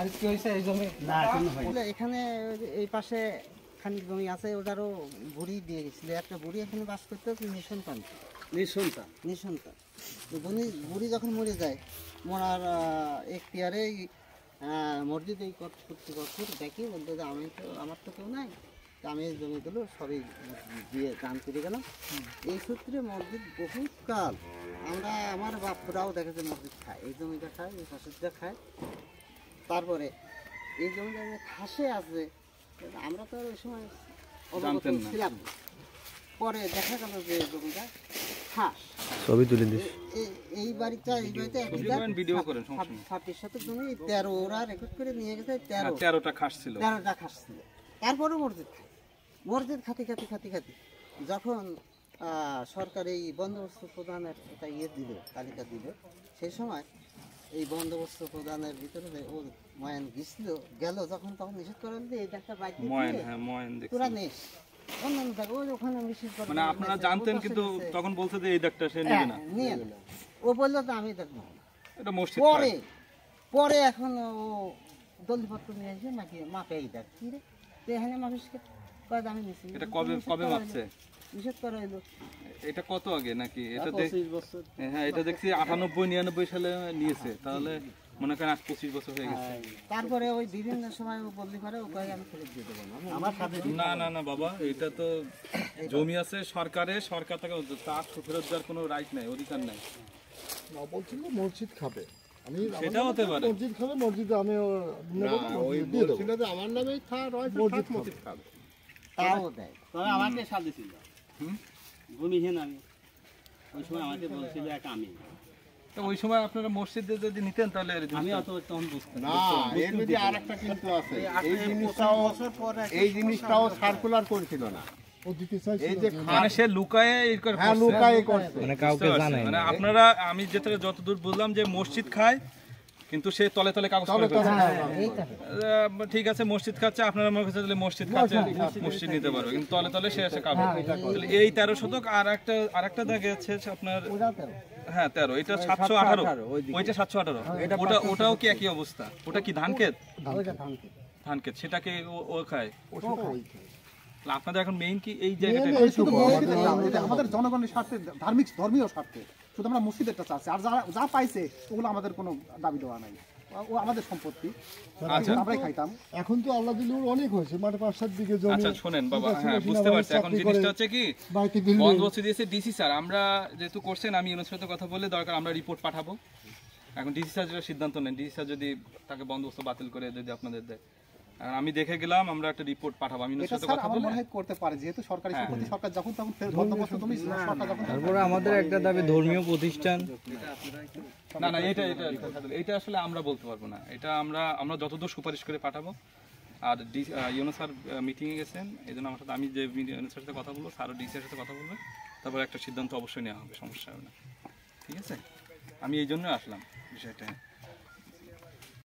আর কি হয়েছে এই জমি না এখানে এই পাশে খানিক জমি আছে ওটারও বুড়ি দিয়ে গেছিল একটা বুড়ি এখানে বাস করতে নিঃসন্তান নিঃসন্তান নিঃসন্তান তো বুড়ি বুড়ি যখন মরে যায় মরার এখতিয়ারে মসজিদ এই কর্তৃপক্ষের দেখি বলতে যে আমি তো আমার তো কেউ নাই আমি এই জমিগুলো সবই দিয়ে দান করে গেলাম এই সূত্রে মসজিদ বহুত কাল আমরা আমার বাপরাও দেখেছে মসজিদ খায় এই জমিটা খায় এই ফসলটা খায় তারপরে এই জমিটা যে খাসে আছে আমরা তো ওই সময় অবগত ছিলাম পরে দেখা গেল যে জমিটা খাস এই বাড়িটা এই জমি তেরো ওরা রেকর্ড করে নিয়ে তেরো হ্যাঁ, তেরোটা তেরোটা যখন সরকার এই বন্দোবস্ত প্রদানের একটা ইয়ে দিল তালিকা দিল সেই সময় এই বন্দোবস্ত প্রদানের ভিতরে ও ময়ান গেছিল গেল যখন তখন নিষেধ করেন যে এটা একটা বাইক ময়ান হ্যাঁ ময়ান মানে নেশ হ্যাঁ, বললো আমি পরে পরে এখন ও দলিপত্র নিয়ে নাকি মাপে এই কি আমি কবে কবে বিশেষ এটা কত আগে নাকি এটা বছর হ্যাঁ, হ্যাঁ এটা দেখছি আটানব্বই নিরানব্বই সালে নিয়েছে তাহলে মনে করেন আজ পঁচিশ বছর হয়ে গেছে হ্যাঁ। তারপরে ওই বিভিন্ন সময় বদলি করে আমি ফেরত দিয়ে দেবো না না না বাবা এটা তো জমি আছে সরকারে সরকার থেকে তার ফেরত দেওয়ার কোনো রাইট নাই অধিকার নাই বলছিল মসজিদ খাবে আমি হতে পারে মসজিদ খাবে আমি আমার থাক মসজিদ খাবে তাও দেয় তবে আমাকে সাথে ছিল ঘুমিয়েছেন আমি ওই সময় আমাকে এক আমি ওই সময় আপনারা মসজিদে যদি নিতেন তাহলে আমি অত না সার্কুলার না আপনারা আমি যেটা যতদূর বুঝলাম যে মসজিদ খায় কিন্তু সে তলে তলে কাগজ হ্যাঁ, হ্যাঁ, ঠিক আছে মসজিদ খাচ্ছে আপনার মনে তাহলে মসজিদ খাচ্ছে মসজিদ নিতে পারবে কিন্তু তলে তলে সে এসে কাগজ হ্যাঁ, এই তেরো শতক আর একটা আর একটা দাগে আছে আপনার হ্যাঁ তেরো এটা সাতশো আঠারো ওইটা সাতশো আঠারো ওটা ওটাও কি একই অবস্থা ওটা কি ধান ক্ষেত ধান ক্ষেত সেটাকে ও খায় আপনাদের এখন মেইন কি এই জায়গাটা আমাদের জনগণের স্বার্থে ধার্মিক ধর্মীয় স্বার্থে শুধু আমরা চাচ্ছি আর যারা যা পাইছে ওগুলো আমাদের কোনো দাবি দেওয়া নাই ও আমাদের সম্পত্তি আচ্ছা। আমরাই খাইতাম এখন তো আল্লাহ অনেক হয়েছে মাঠে দিকে জমি আচ্ছা শুনেন বাবা হ্যাঁ বুঝতে পারছি এখন জিনিসটা হচ্ছে কি দিয়েছে ডিসি স্যার আমরা যেহেতু করছেন আমি ইউনুস সাথে কথা বলে দরকার আমরা রিপোর্ট পাঠাবো এখন ডিসি স্যার যেটা সিদ্ধান্ত নেন ডিসি স্যার যদি তাকে বন্দোবস্ত বাতিল করে যদি আপনাদের দেয় আমি দেখে গেলাম আমরা একটা রিপোর্ট পাঠাবো আমি কথা করতে পারে যেহেতু সরকারি হ্যাঁ। সম্পত্তি সরকার যখন তখন তুমি সরকার যখন তারপরে আমাদের একটা দাবি ধর্মীয় প্রতিষ্ঠান না না এটা এটা এটা আসলে আমরা বলতে পারবো না এটা আমরা আমরা যতদূর সুপারিশ করে পাঠাবো আর ডি ইউনো স্যার মিটিংয়ে গেছেন এই জন্য আমার সাথে আমি যে ইউনো স্যার সাথে কথা বলবো স্যারও ডিসির সাথে কথা বলবে তারপর একটা সিদ্ধান্ত অবশ্যই নেওয়া হবে সমস্যা হবে না ঠিক আছে আমি এই জন্য আসলাম বিষয়টা